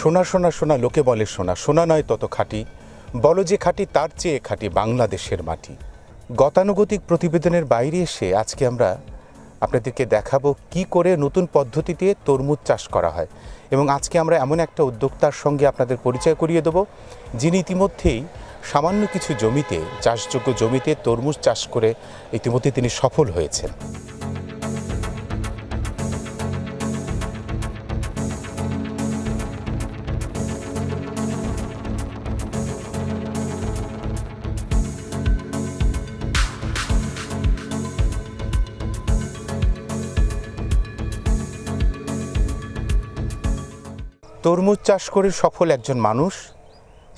সোনা সোনা সোনা লোকে বলে সোনা সোনা নয় তত খাঁটি বলো যে খাঁটি তার চেয়ে খাঁটি বাংলাদেশের মাটি গতানুগতিক প্রতিবেদনের বাইরে এসে আজকে আমরা আপনাদেরকে দেখাবো কি করে নতুন পদ্ধতিতে তরমুজ চাষ করা হয় এবং আজকে আমরা এমন একটা উদ্যোক্তার সঙ্গে আপনাদের পরিচয় করিয়ে দেব যিনি ইতিমধ্যেই সামান্য কিছু জমিতে চাষযোগ্য জমিতে তরমুজ চাষ করে ইতিমধ্যে তিনি সফল হয়েছেন তরমুজ চাষ করে সফল একজন মানুষ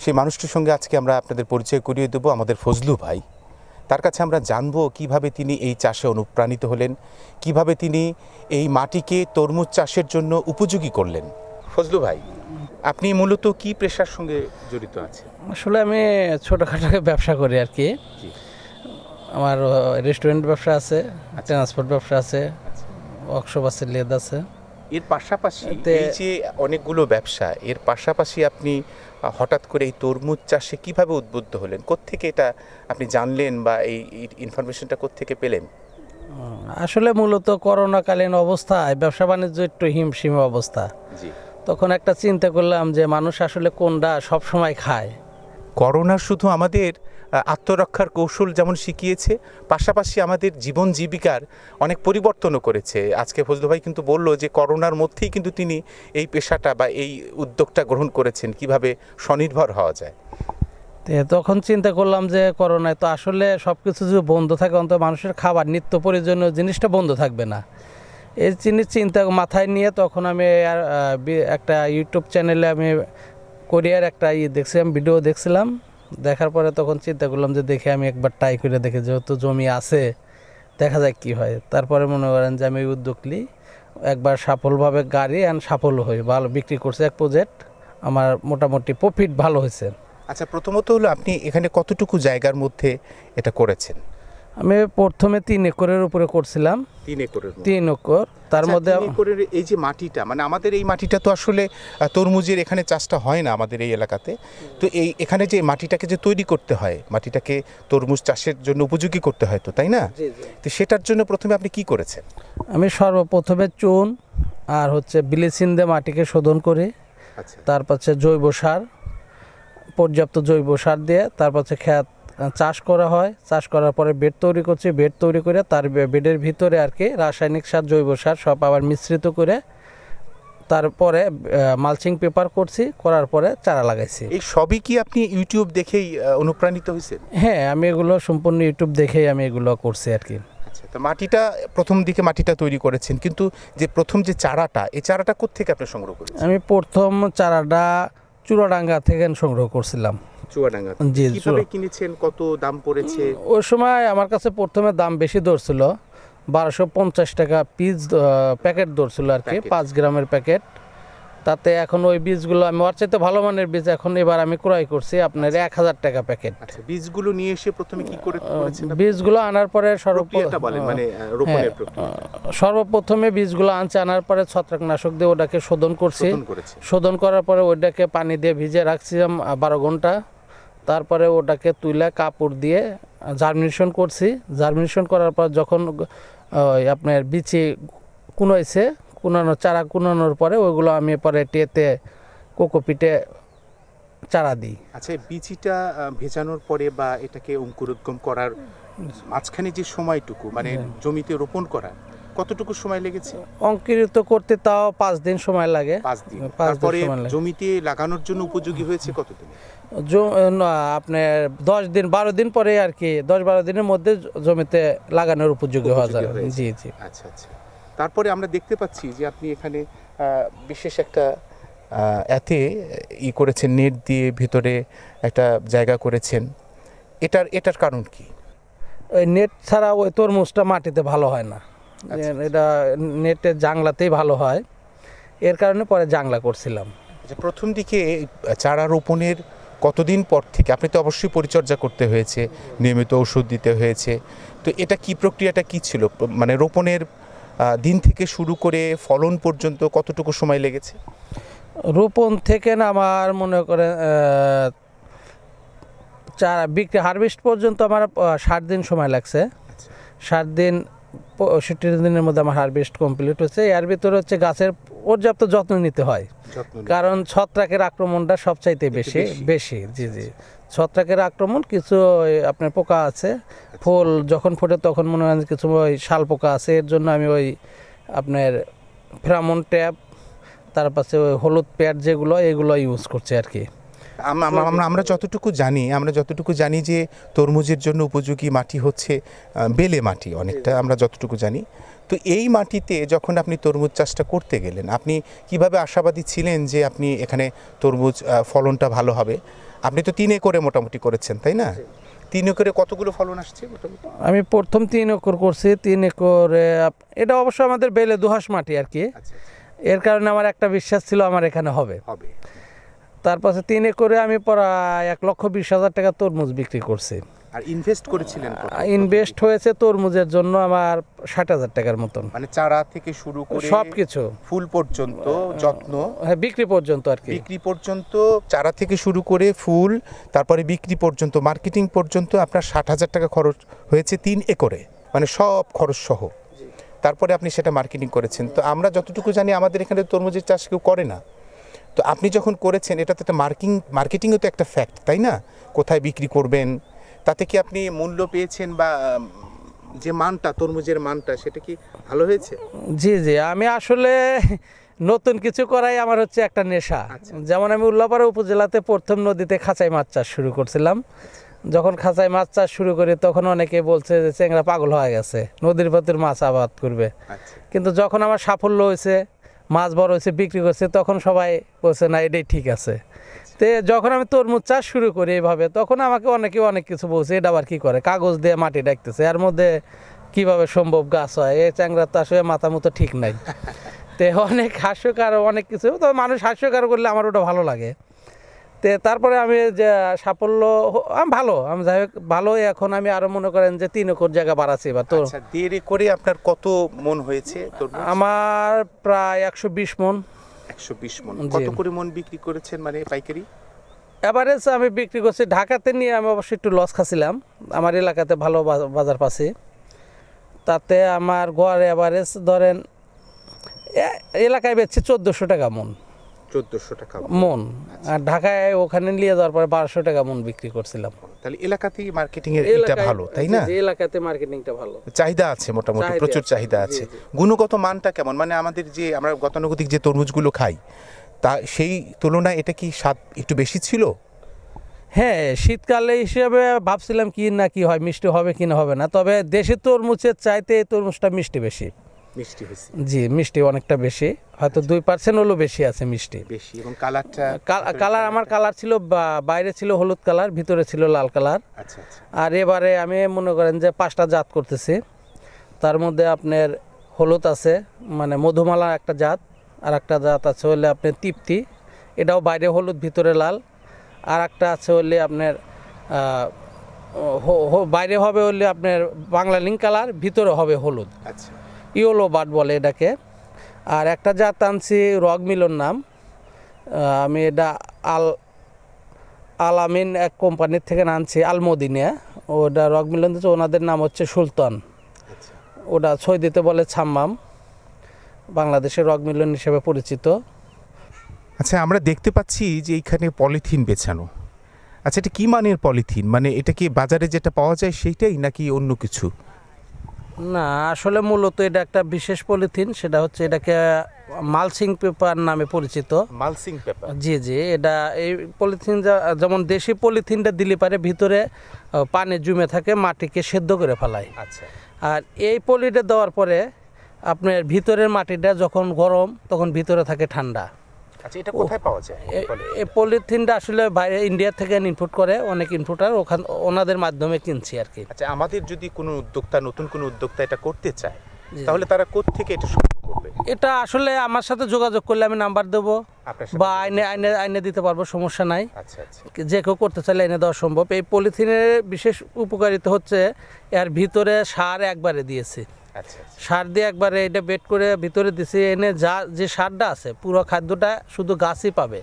সেই মানুষটির সঙ্গে আজকে আমরা আপনাদের পরিচয় করিয়ে দেবো আমাদের ফজলু ভাই তার কাছে আমরা জানব কিভাবে তিনি এই চাষে অনুপ্রাণিত হলেন কিভাবে তিনি এই মাটিকে তরমুজ চাষের জন্য উপযোগী করলেন ফজলু ভাই আপনি মূলত কি পেশার সঙ্গে জড়িত আছেন আসলে আমি ছোটোখাটো ব্যবসা করি আর কি আমার রেস্টুরেন্ট ব্যবসা আছে ট্রান্সপোর্ট আচ্ছা। ব্যবসা আছে ওয়ার্কশপ আচ্ছা। আছে লেদ আছে এর পাশাপাশি এই যে অনেকগুলো ব্যবসা এর পাশাপাশি আপনি হঠাৎ করে এই তরমুজ চাষে কিভাবে উদ্বুদ্ধ হলেন কোত্থেকে এটা আপনি জানলেন বা এই ইনফরমেশনটা কোত্থেকে পেলেন আসলে মূলত করোনাকালীন অবস্থায় ব্যবসা বাণিজ্য একটু হিমশিম অবস্থা তখন একটা চিন্তা করলাম যে মানুষ আসলে কোনটা সবসময় খায় করোনা শুধু আমাদের আত্মরক্ষার কৌশল যেমন শিখিয়েছে পাশাপাশি আমাদের জীবন জীবিকার অনেক পরিবর্তনও করেছে আজকে ফজলু ভাই কিন্তু বললো যে করোনার মধ্যেই কিন্তু তিনি এই পেশাটা বা এই উদ্যোগটা গ্রহণ করেছেন কিভাবে স্বনির্ভর হওয়া যায় তখন চিন্তা করলাম যে করোনায় তো আসলে সব কিছু যদি বন্ধ থাকে অন্তত মানুষের খাবার নিত্য প্রয়োজনীয় জিনিসটা বন্ধ থাকবে না এই জিনিস চিন্তা মাথায় নিয়ে তখন আমি একটা ইউটিউব চ্যানেলে আমি কোরিয়ার একটা ইয়ে দেখছিলাম ভিডিও দেখছিলাম দেখার পরে তখন চিন্তা করলাম যে দেখে আমি একবার ট্রাই করে দেখে যেহেতু জমি আছে দেখা যাক কি হয় তারপরে মনে করেন যে আমি উদ্যোগ নিই একবার সফলভাবে গাড়ি অ্যান্ড সফল হই ভালো বিক্রি করছে এক প্রজেক্ট আমার মোটামুটি প্রফিট ভালো হয়েছে আচ্ছা প্রথমত হলো আপনি এখানে কতটুকু জায়গার মধ্যে এটা করেছেন আমি প্রথমে তিন একরের উপরে করছিলাম তিন একরের তিন একর তার আচ্ছা, মধ্যে এই যে মাটিটা মানে আমাদের এই মাটিটা তো আসলে তরমুজের এখানে চাষটা হয় না আমাদের এই এলাকাতে তো এই এখানে যে মাটিটাকে যে তৈরি করতে হয় মাটিটাকে তরমুজ চাষের জন্য উপযোগী করতে হয় তো তাই না তো সেটার জন্য প্রথমে আপনি কি করেছেন আমি সর্বপ্রথমে চুন আর হচ্ছে বিলেসিন দিয়ে মাটিকে শোধন করে আচ্ছা। তারপর জৈব সার পর্যাপ্ত জৈব সার দিয়ে তারপর হচ্ছে খ্যাত চাষ করা হয় চাষ করার পরে বেড তৈরি করছি বেড তৈরি করে তার বেডের ভিতরে আর কি রাসায়নিক সার জৈব সার সব আবার মিশ্রিত করে তারপরে মালচিং পেপার করছি করার পরে চারা লাগাইছি এই সবই কি আপনি ইউটিউব দেখেই অনুপ্রাণিত হয়েছেন হ্যাঁ আমি এগুলো সম্পূর্ণ ইউটিউব দেখেই আমি এগুলো করছি আর কি আচ্ছা, মাটিটা প্রথম দিকে মাটিটা তৈরি করেছেন কিন্তু যে প্রথম যে চারাটা এই চারাটা কোথেকে আপনি সংগ্রহ করেছেন আমি প্রথম চারাটা চূড়াডাঙ্গা থেকে সংগ্রহ করছিলাম দাম বেশি ধরছিল বারোশো পঞ্চাশ টাকা পিস প্যাকেট ধরছিল আর কি পাঁচ গ্রামের প্যাকেট তাতে এখন ওই বীজগুলো আমি ওর চাইতে ভালো মানের বীজ এখন এবার আমি ক্রয় করছি আপনার আচ্ছা। এক হাজার টাকা প্যাকেট আচ্ছা, বীজগুলো নিয়ে এসে প্রথমে কি করে বীজগুলো আনার পরে মানে, হ্যাঁ, সর্বপ্রথমে বীজগুলো আনছে আনার পরে ছত্রাকনাশক দিয়ে ওটাকে শোধন করছি শোধন করার পরে ওইটাকে পানি দিয়ে ভিজে রাখছিলাম বারো ঘন্টা তারপরে ওটাকে তুলে কাপড় দিয়ে জার্মিনেশন করছি জার্মিনেশন করার পর যখন আপনার বিচি কুনোইছে কুনানো চারা কুনানোর পরে ওইগুলো আমি পরে টেতে কোকোপিটে চারা দিই আচ্ছা বিচিটা ভেজানোর পরে বা এটাকে অঙ্কুরোদ্গম করার মাঝখানে যে সময়টুকু মানে হ্যাঁ। জমিতে রোপণ করা কতটুকু সময় লেগেছে অঙ্কিত করতে তাও পাঁচ দিন সময় লাগে পাঁচ দিন তারপরে জমিতে লাগানোর জন্য উপযোগী হয়েছে কতদিন আপনার দশ দিন বারো দিন পরে আর কি দশ বারো দিনের মধ্যে জমিতে লাগানোর উপযোগী হওয়া যাবে জি জি আচ্ছা আচ্ছা তারপরে আমরা দেখতে পাচ্ছি যে আপনি এখানে বিশেষ একটা এতে ই করেছেন নেট দিয়ে ভিতরে একটা জায়গা করেছেন এটার এটার কারণ কি ওই নেট ছাড়া ওই তরমুজটা মাটিতে ভালো হয় না আচ্ছা, আচ্ছা। এটা নেটের জাংলাতেই ভালো হয় এর কারণে পরে জাংলা করছিলাম আচ্ছা, প্রথম দিকে চারা রোপণের কতদিন পর থেকে আপনি তো অবশ্যই পরিচর্যা করতে হয়েছে নিয়মিত ওষুধ দিতে হয়েছে তো এটা কি প্রক্রিয়াটা কি ছিল মানে রোপণের দিন থেকে শুরু করে ফলন পর্যন্ত কতটুকু সময় লেগেছে রোপণ থেকে না আমার মনে করে চারা বিক্রি হারভেস্ট পর্যন্ত আমার ষাট দিন সময় লাগছে ষাট দিন পঁয়ষট্টি দিনের মধ্যে আমার হারভেস্ট কমপ্লিট হচ্ছে এর ভিতরে হচ্ছে গাছের পর্যাপ্ত যত্ন নিতে হয় কারণ ছত্রাকের আক্রমণটা সবচাইতে বেশি বেশি জি জি ছত্রাকের আক্রমণ কিছু আপনার পোকা আছে আচ্ছা। ফুল যখন ফোটে তখন মনে হয় কিছু ওই শাল পোকা আছে এর জন্য আমি ওই আপনার ফ্রামন ট্যাপ তার পাশে ওই হলুদ প্যাড যেগুলো এগুলো ইউজ করছি আর কি আমরা যতটুকু জানি আমরা যতটুকু জানি যে তরমুজের জন্য উপযোগী মাটি হচ্ছে বেলে মাটি অনেকটা আমরা যতটুকু জানি তো এই মাটিতে যখন আপনি তরমুজ চাষটা করতে গেলেন আপনি কিভাবে আশাবাদী ছিলেন যে আপনি এখানে তরমুজ ফলনটা ভালো হবে আপনি তো তিন একরে মোটামুটি করেছেন তাই না তিন একরে কতগুলো ফলন আসছে আমি প্রথম তিন একর করছি তিন একরে এটা অবশ্য আমাদের বেলে দুহাস মাটি আর কি আচ্ছা, আচ্ছা। এর কারণে আমার একটা বিশ্বাস ছিল আমার এখানে হবে হবে তারপরে তিন একরে আমি প্রায় এক লক্ষ বিশ হাজার টাকা তরমুজ বিক্রি করছি আর ইনভেস্ট করেছিলেন ইনভেস্ট হয়েছে তরমুজের জন্য আমার ষাট হাজার টাকার মতন মানে চারা থেকে শুরু করে সব কিছু ফুল পর্যন্ত যত্ন হ্যাঁ বিক্রি পর্যন্ত আর কি বিক্রি পর্যন্ত চারা থেকে শুরু করে ফুল তারপরে বিক্রি পর্যন্ত মার্কেটিং পর্যন্ত আপনার ষাট হাজার টাকা খরচ হয়েছে তিন একরে মানে সব খরচ সহ তারপরে আপনি সেটা মার্কেটিং করেছেন তো আমরা যতটুকু জানি আমাদের এখানে তরমুজের চাষ কেউ করে না তো আপনি যখন করেছেন এটা তো একটা মার্কিং মার্কেটিংও তো একটা ফ্যাক্ট তাই না কোথায় বিক্রি করবেন তাতে কি আপনি মূল্য পেয়েছেন বা যে মানটা তরমুজের মানটা সেটা কি ভালো হয়েছে জি জি আমি আসলে নতুন কিছু করাই আমার হচ্ছে একটা নেশা আচ্ছা। যেমন আমি উল্লাপাড়া উপজেলাতে প্রথম নদীতে খাঁচাই মাছ চাষ শুরু করছিলাম যখন খাঁচায় মাছ চাষ শুরু করি তখন অনেকে বলছে যে চেংরা পাগল হয়ে গেছে নদীর পথের মাছ আবাদ করবে আচ্ছা। কিন্তু যখন আমার সাফল্য হয়েছে মাছ বড় হয়েছে বিক্রি করছে তখন সবাই বলছে না এটাই ঠিক আছে তে যখন আমি তরমুজ চাষ শুরু করি এইভাবে তখন আমাকে অনেকে অনেক কিছু বলছে এটা আবার কী করে কাগজ দিয়ে মাটি ডাকতেছে এর মধ্যে কিভাবে সম্ভব গাছ হয় এই চ্যাংরা তো আসলে মাথা মতো ঠিক নাই তে অনেক হাস্যকার অনেক কিছু তো মানুষ হাস্যকার করলে আমার ওটা ভালো লাগে তে তারপরে আমি যে সাফল্য আমি ভালো আমি যাই হোক ভালোই এখন আমি আরো মনে করেন যে তিন একর জায়গা বাড়াচ্ছি বা তো আচ্ছা, দেরি করে আপনার কত মন হয়েছে আমার প্রায় একশো বিশ মন একশো বিশ মন কত করে মন বিক্রি করেছেন মানে পাইকারি এভারেজ আমি বিক্রি করছি ঢাকাতে নিয়ে আমি অবশ্যই একটু লস খাচ্ছিলাম আমার এলাকাতে ভালো বাজার পাচ্ছি তাতে আমার গড় এভারেজ ধরেন এলাকায় বেচছি চোদ্দোশো টাকা মন 1400 টাকা মন আর ঢাকায় ওখানে নিয়ে যাওয়ার পরে 1200 টাকা মন বিক্রি করছিলাম তাহলে এলাকাতেই মার্কেটিং এর এটা ভালো তাই না যে এলাকাতে মার্কেটিংটা ভালো চাহিদা আছে মোটামুটি প্রচুর চাহিদা আছে গুণগত মানটা কেমন মানে আমাদের যে আমরা গতানুগতিক যে তরমুজগুলো খাই তা সেই তুলনায় এটা কি স্বাদ একটু বেশি ছিল হ্যাঁ শীতকালে হিসেবে ভাবছিলাম কি না কি হয় মিষ্টি হবে কি না হবে না তবে দেশের তরমুজের চাইতে এই তরমুজটা মিষ্টি বেশি মিষ্টি হয়েছে জি মিষ্টি অনেকটা বেশি হয়তো আচ্ছা। দুই পার্সেন্ট হলো বেশি আছে মিষ্টি বেশি এবং কালারটা কালার আমার কালার ছিল বাইরে ছিল হলুদ কালার ভিতরে ছিল লাল কালার আচ্ছা, আচ্ছা। আর এবারে আমি মনে করেন যে পাঁচটা জাত করতেছি তার মধ্যে আপনার হলুদ আছে মানে মধুমালা একটা জাত আর একটা জাত আছে হলে আপনার তৃপ্তি এটাও বাইরে হলুদ ভিতরে লাল আর একটা আছে হলে আপনার বাইরে হবে হলে আপনার বাংলা লিঙ্ক কালার ভিতরে হবে হলুদ আচ্ছা ইয়োলো বাট বলে এটাকে আর একটা জাত আনছি রগ মিলন নাম আমি এটা আল আলামিন এক কোম্পানির থেকে আনছি আলমদিনে ওটা রক মিলন দিচ্ছে ওনাদের নাম হচ্ছে সুলতান আচ্ছা। ওটা দিতে বলে ছাম্মাম বাংলাদেশের রক মিলন হিসেবে পরিচিত আচ্ছা আমরা দেখতে পাচ্ছি যে এইখানে পলিথিন বেছানো আচ্ছা এটা কী মানের পলিথিন মানে এটা কি বাজারে যেটা পাওয়া যায় সেইটাই নাকি অন্য কিছু না আসলে মূলত এটা একটা বিশেষ পলিথিন সেটা হচ্ছে এটাকে মালসিং পেপার নামে পরিচিত মালসিং পেপার জি জি এটা এই পলিথিন যেমন দেশি পলিথিনটা দিলে পারে ভিতরে পানি জমে থাকে মাটিকে সেদ্ধ করে ফেলায় আচ্ছা আর এই পলিটা দেওয়ার পরে আপনার ভিতরের মাটিটা যখন গরম তখন ভিতরে থাকে ঠান্ডা আচ্ছা এটা কোথায় পাওয়া যায় এই পলিথিনটা আসলে বাইরে ইন্ডিয়া থেকে ইনপুট করে অনেক ইনপুটার ওখান ওনাদের মাধ্যমে কিনছি আর কি আচ্ছা আমাদের যদি কোনো উদ্যোক্তা নতুন কোনো উদ্যোক্তা এটা করতে চায় তাহলে তারা কোত্থেকে এটা সংগ্রহ করবে এটা আসলে আমার সাথে যোগাযোগ করলে আমি নাম্বার দেবো বা আইনে আইনে আইনে দিতে পারবো সমস্যা নাই আচ্ছা, আচ্ছা। যে কেউ করতে চাইলে আইনে দেওয়া সম্ভব এই পলিথিনের বিশেষ উপকারিতা হচ্ছে এর ভিতরে সার একবারে দিয়েছে আচ্ছা, আচ্ছা। সার দিয়ে একবারে এটা বেড করে ভিতরে দিছি এনে যা যে সারটা আছে পুরো খাদ্যটা শুধু গাছই পাবে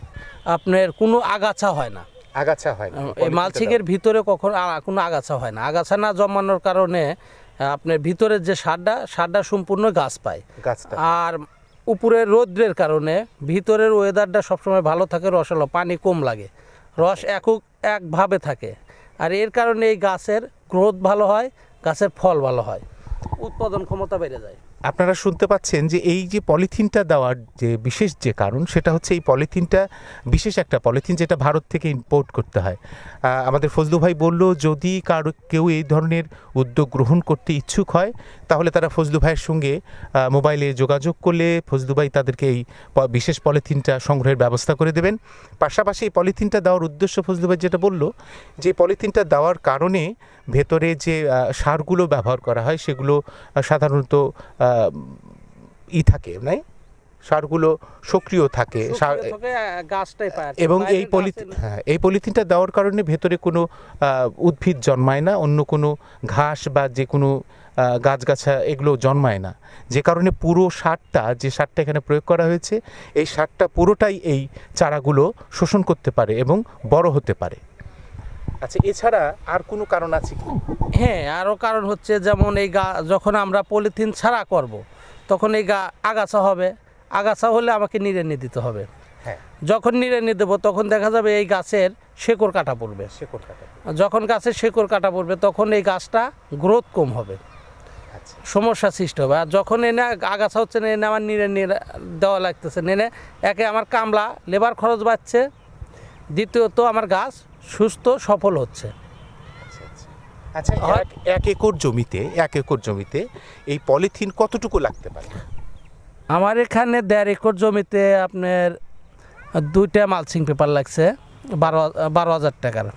আপনার কোনো আগাছা হয় না আগাছা হয় না এই মালচিংয়ের ভিতরে কখনো কোনো আগাছা হয় না আগাছা না জমানোর কারণে আপনার ভিতরের যে সারটা সারটা সম্পূর্ণ গাছ পায় আর উপরে রৌদ্রের কারণে ভিতরের ওয়েদারটা সবসময় ভালো থাকে হলো পানি কম লাগে রস একক একভাবে থাকে আর এর কারণে এই গাছের গ্রোথ ভালো হয় গাছের ফল ভালো হয় উৎপাদন ক্ষমতা বেড়ে যায় আপনারা শুনতে পাচ্ছেন যে এই যে পলিথিনটা দেওয়ার যে বিশেষ যে কারণ সেটা হচ্ছে এই পলিথিনটা বিশেষ একটা পলিথিন যেটা ভারত থেকে ইম্পোর্ট করতে হয় আমাদের ফজলু ভাই বলল যদি কারো কেউ এই ধরনের উদ্যোগ গ্রহণ করতে ইচ্ছুক হয় তাহলে তারা ফজলু ভাইয়ের সঙ্গে মোবাইলে যোগাযোগ করলে ফজলু ভাই তাদেরকে এই বিশেষ পলিথিনটা সংগ্রহের ব্যবস্থা করে দেবেন পাশাপাশি এই পলিথিনটা দেওয়ার উদ্দেশ্য ফজলু ভাই যেটা বলল যে পলিথিনটা দেওয়ার কারণে ভেতরে যে সারগুলো ব্যবহার করা হয় সেগুলো সাধারণত ই থাকে নাই সারগুলো সক্রিয় থাকে এবং এই পলিথিন হ্যাঁ এই পলিথিনটা দেওয়ার কারণে ভেতরে কোনো উদ্ভিদ জন্মায় না অন্য কোনো ঘাস বা যে কোনো গাছগাছা এগুলো জন্মায় না যে কারণে পুরো সারটা যে সারটা এখানে প্রয়োগ করা হয়েছে এই সারটা পুরোটাই এই চারাগুলো শোষণ করতে পারে এবং বড় হতে পারে আচ্ছা এছাড়া আর কোনো কারণ আছে কি হ্যাঁ আরও কারণ হচ্ছে যেমন এই গা যখন আমরা পলিথিন ছাড়া করব। তখন এই গা আগাছা হবে আগাছা হলে আমাকে নিড়ে দিতে হবে হ্যাঁ। যখন যখন নিয়ে দেবো তখন দেখা যাবে এই গাছের শেকড় কাটা পড়বে শেকড় কাটা যখন গাছের শেকড় কাটা পড়বে তখন এই গাছটা গ্রোথ কম হবে আচ্ছা। সমস্যা সৃষ্টি হবে আর যখন এনে আগাছা হচ্ছে না এনে আমার নিড়ে নিয়ে দেওয়া লাগতেছে নেনে একে আমার কামলা লেবার খরচ বাড়ছে দ্বিতীয়ত আমার গাছ সুস্থ সফল হচ্ছে আচ্ছা, আচ্ছা।, আচ্ছা এক একর জমিতে এক একর জমিতে এই পলিথিন কতটুকু লাগতে পারে আমার এখানে দেড় একর জমিতে আপনার দুইটা মালসিং পেপার লাগছে বারো বারো হাজার টাকার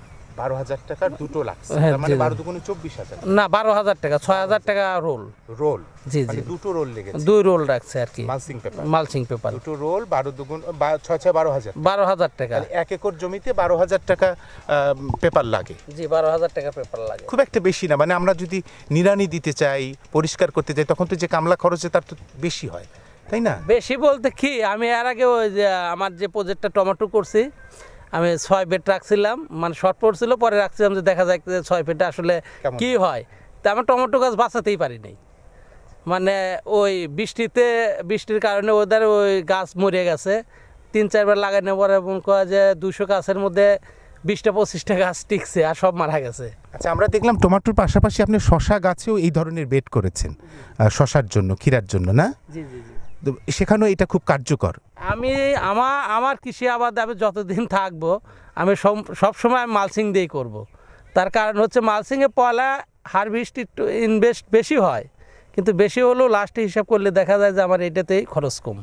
বারো হাজার টাকার দুটো লাগছে হ্যাঁ, মানে বারো দুগুণে চব্বিশ হাজার না বারো হাজার টাকা ছয় হাজার টাকা রোল রোল জি জি মানে দুটো রোল লেগেছে দুই রোল রাখছে আর কি মালসিং পেপার মালসিং পেপার দুটো রোল বারো দুগুণ ছয় ছয় বারো হাজার বারো হাজার টাকা এক একর জমিতে বারো হাজার টাকা পেপার লাগে জি বারো হাজার টাকা পেপার লাগে খুব একটা বেশি না মানে আমরা যদি নিরানি দিতে চাই পরিষ্কার করতে চাই তখন তো যে কামলা খরচে তার তো বেশি হয় তাই না বেশি বলতে কি আমি এর আগে ওই যে আমার যে প্রজেক্টটা টমেটো করছি আমি ছয় ফিট রাখছিলাম মানে শর্ট পড়ছিল পরে রাখছিলাম যে দেখা যায় ছয় ফিটে আসলে কি হয় তা আমার টমেটো গাছ বাঁচাতেই পারিনি মানে ওই বৃষ্টিতে বৃষ্টির কারণে ওদের ওই গাছ মরে গেছে তিন চারবার লাগানোর পরে মনে করা যে দুশো গাছের মধ্যে বিশটা পঁচিশটা গাছ টিকছে আর সব মারা গেছে আচ্ছা আমরা দেখলাম টমাটোর পাশাপাশি আপনি শশা গাছেও এই ধরনের বেড করেছেন শশার জন্য ক্ষীরার জন্য না জি জি সেখানেও এটা খুব কার্যকর আমি আমার আমার কৃষি আবাদ আমি যতদিন থাকবো আমি সবসময় মালসিং দিয়ে করব। তার কারণ হচ্ছে মালসিংয়ে পয়লা হারভেস্ট একটু ইনভেস্ট বেশি হয় কিন্তু বেশি হলেও লাস্টে হিসাব করলে দেখা যায় যে আমার এটাতেই খরচ কম